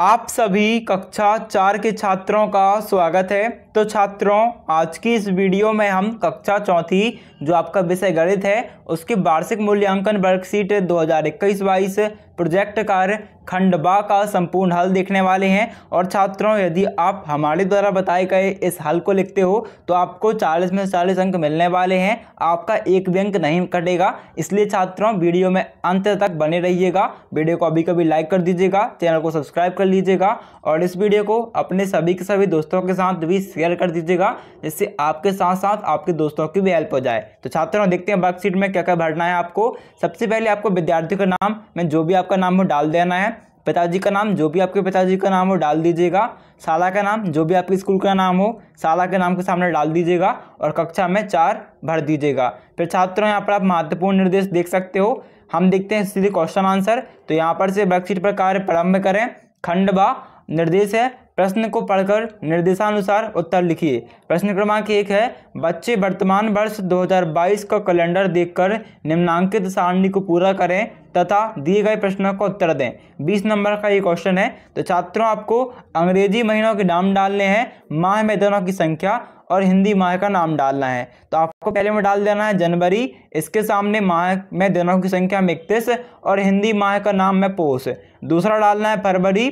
आप सभी कक्षा चार के छात्रों का स्वागत है तो छात्रों आज की इस वीडियो में हम कक्षा चौथी जो आपका विषय गणित है उसके वार्षिक मूल्यांकन वर्कशीट 2021 बाईस प्रोजेक्ट कार्य खंड बा का संपूर्ण हल देखने वाले हैं और छात्रों यदि आप हमारे द्वारा बताए गए इस हल को लिखते हो तो आपको 40 में 40 अंक मिलने वाले हैं आपका एक भी अंक नहीं कटेगा इसलिए छात्रों वीडियो में अंत तक बने रहिएगा वीडियो को अभी कभी लाइक कर दीजिएगा चैनल को सब्सक्राइब कर लीजिएगा और इस वीडियो को अपने सभी के सभी दोस्तों के साथ भी शेयर शेयर कर दीजिएगा जिससे आपके साथ साथ आपके दोस्तों की भी हेल्प हो जाए तो छात्रों देखते हैं वर्कशीट में क्या क्या भरना है आपको सबसे पहले आपको विद्यार्थी का नाम में जो भी आपका नाम हो डाल देना है पिताजी का नाम जो भी आपके पिताजी का नाम हो डाल दीजिएगा साला का नाम जो भी आपके स्कूल का नाम हो साला के नाम के सामने डाल दीजिएगा और कक्षा में चार भर दीजिएगा फिर छात्रों यहाँ पर आप महत्वपूर्ण निर्देश देख सकते हो हम देखते हैं सीधे क्वेश्चन आंसर तो यहाँ पर से वर्कशीट पर कार्य प्रारंभ करें खंड व निर्देश है प्रश्न को पढ़कर निर्देशानुसार उत्तर लिखिए प्रश्न क्रमांक एक है बच्चे वर्तमान वर्ष 2022 का कैलेंडर देखकर निम्नांकित सारणी को पूरा करें तथा दिए गए प्रश्नों का उत्तर दें 20 नंबर का ये क्वेश्चन है तो छात्रों आपको अंग्रेजी महीनों के नाम डालने हैं माह में की संख्या और हिंदी माह का नाम डालना है तो आपको पहले में डाल देना है जनवरी इसके सामने माह में दिनों की संख्या में इकतीस और हिंदी माह का नाम है पोष दूसरा डालना है फरवरी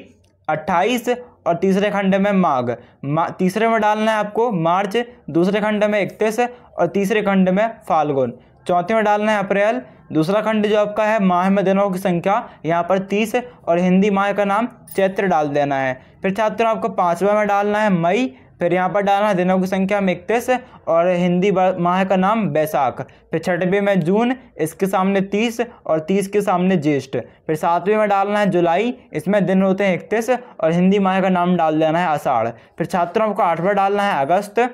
अट्ठाईस और तीसरे खंड में माघ मा, तीसरे में डालना है आपको मार्च दूसरे खंड में इकतीस और तीसरे खंड में फाल्गुन चौथे में डालना है अप्रैल दूसरा खंड जो आपका है माह में दिनों की संख्या यहाँ पर तीस और हिंदी माह का नाम चैत्र डाल देना है फिर छात्रों आपको पाँचवा में डालना है मई फिर यहाँ पर डालना दिनों की संख्या में इकतीस और हिंदी माह का नाम बैसाख फिर छठवें में जून इसके सामने तीस और तीस के सामने ज्येष्ठ फिर सातवें में डालना है जुलाई इसमें दिन होते हैं इकतीस और हिंदी माह का नाम डाल देना है आषाढ़ फिर छात्रों को आठवें डालना है अगस्त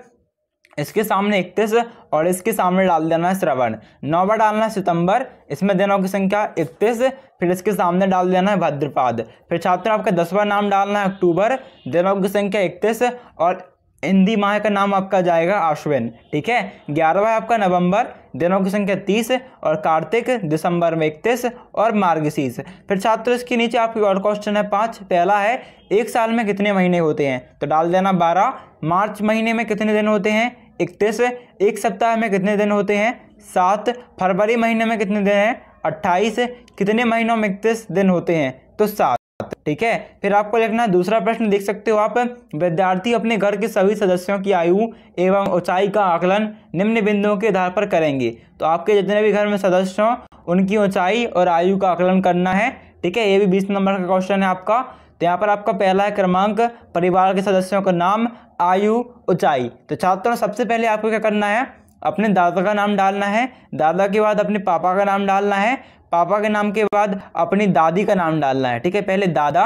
इसके सामने इकतीस और इसके सामने डाल देना है श्रवण नौवा डालना है सितंबर इसमें दिनों की संख्या इकतीस फिर इसके सामने डाल देना है भद्रपाद फिर छात्र आपका दसवां नाम डालना है अक्टूबर दिनों की संख्या इकतीस और हिंदी माह का नाम आपका जाएगा अश्विन ठीक है ग्यारहवा है आपका नवंबर दिनों की संख्या तीस और कार्तिक दिसंबर में इकतीस और मार्गशीर्ष फिर छात्र इसके नीचे आपकी और क्वेश्चन है पाँच पहला है एक साल में कितने महीने होते हैं तो डाल देना बारह मार्च महीने में कितने दिन होते हैं इकतीस एक सप्ताह में कितने दिन होते हैं सात फरवरी महीने में कितने दिन हैं अट्ठाईस कितने महीनों में इकतीस दिन होते हैं तो सात ठीक है फिर आपको लिखना है दूसरा प्रश्न देख सकते हो आप विद्यार्थी अपने घर के सभी सदस्यों की आयु एवं ऊंचाई का आकलन निम्न बिंदुओं के आधार पर करेंगे तो आपके जितने भी घर में सदस्य हों उनकी ऊंचाई और आयु का आकलन करना है ठीक है ये भी बीस नंबर का क्वेश्चन है आपका तो यहाँ पर आपका पहला है क्रमांक परिवार के सदस्यों का नाम आयु ऊंचाई तो छात्रों सबसे पहले आपको क्या करना है अपने दादा का नाम डालना है दादा के बाद अपने पापा का नाम डालना है पापा के नाम के बाद अपनी दादी का नाम डालना है ठीक है पहले दादा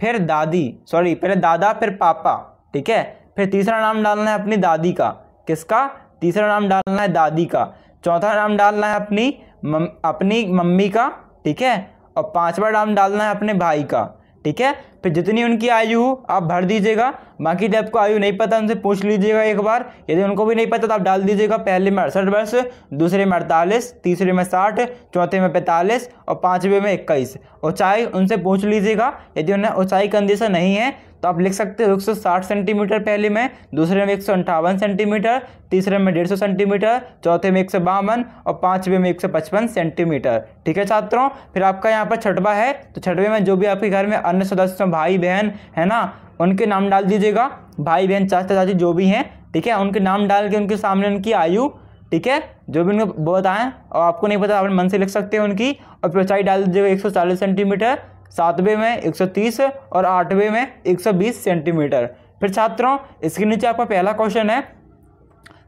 फिर दादी सॉरी पहले दादा फिर पापा ठीक है फिर तीसरा नाम डालना है अपनी दादी का किसका तीसरा नाम डालना है दादी का चौथा नाम डालना है अपनी मम, अपनी मम्मी का ठीक है और पांचवा नाम डालना है अपने भाई का ठीक है फिर तो जितनी उनकी आयु हो आप भर दीजिएगा बाकी जब आपको आयु नहीं पता उनसे पूछ लीजिएगा एक बार यदि उनको भी नहीं पता तो आप डाल दीजिएगा पहले में अड़सठ वर्ष दूसरे में अड़तालीस तीसरे में साठ चौथे में पैंतालीस और पाँचवें में इक्कीस ऊंचाई उनसे पूछ लीजिएगा यदि उन्हें ऊंचाई कंडीशन नहीं है तो आप लिख सकते हो 160 सेंटीमीटर पहले में दूसरे में एक सेंटीमीटर तीसरे में डेढ़ सेंटीमीटर चौथे में एक और पाँचवें में एक सेंटीमीटर ठीक है छात्रों फिर आपका यहाँ पर छठवा है तो छठवें में जो भी आपके घर में अन्य सदस्यों भाई बहन है ना उनके नाम डाल दीजिएगा भाई बहन चाचा चाची जो भी हैं ठीक है उनके नाम डाल के उनके सामने उनकी आयु ठीक है जो भी उनको बताएं और आपको नहीं पता अपने मन से लिख सकते हैं उनकी और फिर ऊंचाई डाल दीजिएगा एक सौ चालीस सेंटीमीटर सातवें में एक सौ तीस और आठवें में एक सौ बीस सेंटीमीटर फिर छात्रों इसके नीचे आपका पहला क्वेश्चन है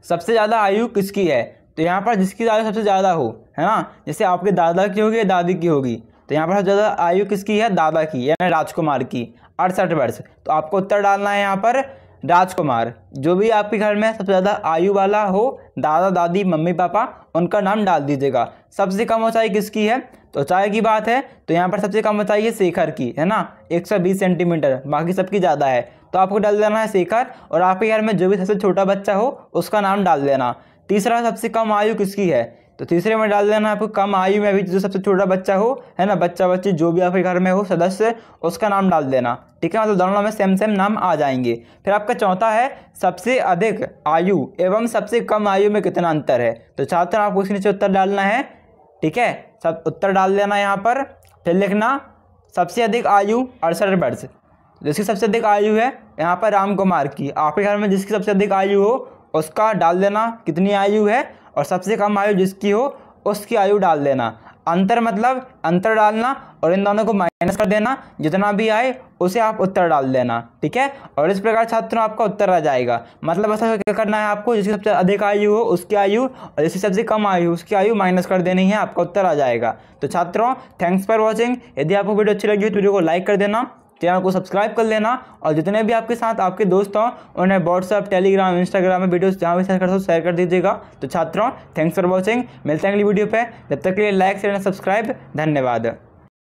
सबसे ज़्यादा आयु किसकी है तो यहाँ पर जिसकी आयु सबसे ज़्यादा हो है ना जैसे आपके दादा की होगी या दादी की होगी तो यहाँ पर सबसे ज़्यादा आयु किसकी है दादा की यानी राजकुमार की अड़सठ वर्ष तो आपको उत्तर डालना है यहाँ पर राजकुमार जो भी आपके घर में सबसे ज़्यादा आयु वाला हो दादा दादी मम्मी पापा उनका नाम डाल दीजिएगा सबसे कम ऊंचाई किसकी है तो ऊँचाई की बात है तो यहाँ पर सबसे कम ऊंचाई है शेखर की है ना 120 सेंटीमीटर बाकी सबकी ज़्यादा है तो आपको डाल देना है शेखर और आपके घर में जो भी सबसे छोटा बच्चा हो उसका नाम डाल देना तीसरा सबसे कम आयु किसकी है तो तीसरे में डाल देना आपको कम आयु में भी जो सबसे छोटा बच्चा हो है ना बच्चा बच्ची जो भी आपके घर में हो सदस्य उसका नाम डाल देना ठीक है मतलब दोनों में सेम सेम नाम आ जाएंगे फिर आपका चौथा है सबसे अधिक आयु एवं सबसे कम आयु में कितना अंतर है तो छात्र आपको इसके नीचे उत्तर डालना है ठीक है सब उत्तर डाल देना यहाँ पर फिर लिखना सबसे अधिक आयु अड़सठ वर्ष जिसकी सबसे अधिक आयु है यहाँ पर राम कुमार की आपके घर में जिसकी सबसे अधिक आयु हो उसका डाल देना कितनी आयु है और सबसे कम आयु जिसकी हो उसकी आयु डाल देना अंतर मतलब अंतर डालना और इन दोनों को माइनस कर देना जितना भी आए उसे आप उत्तर डाल देना ठीक है और इस प्रकार छात्रों आपका उत्तर आ जाएगा मतलब ऐसा क्या करना है आपको जिसकी सबसे अधिक आयु हो उसकी आयु और जिसकी सबसे कम आयु उसकी आयु माइनस कर देनी है आपका उत्तर आ जाएगा तो छात्रों थैंक्स फॉर वॉचिंग यदि आपको वीडियो अच्छी लगी हो तो वीडियो को लाइक कर देना चैनल को सब्सक्राइब कर लेना और जितने भी आपके साथ आपके दोस्त हों उन्हें व्हाट्सअप टेलीग्राम इंस्टाग्राम में वीडियोस जहाँ भी शेयर कर सो शेयर कर दीजिएगा तो छात्रों थैंक्स फॉर वॉचिंग मिलते हैं अगली वीडियो पर जब तक के लिए लाइक शेयर सब्सक्राइब धन्यवाद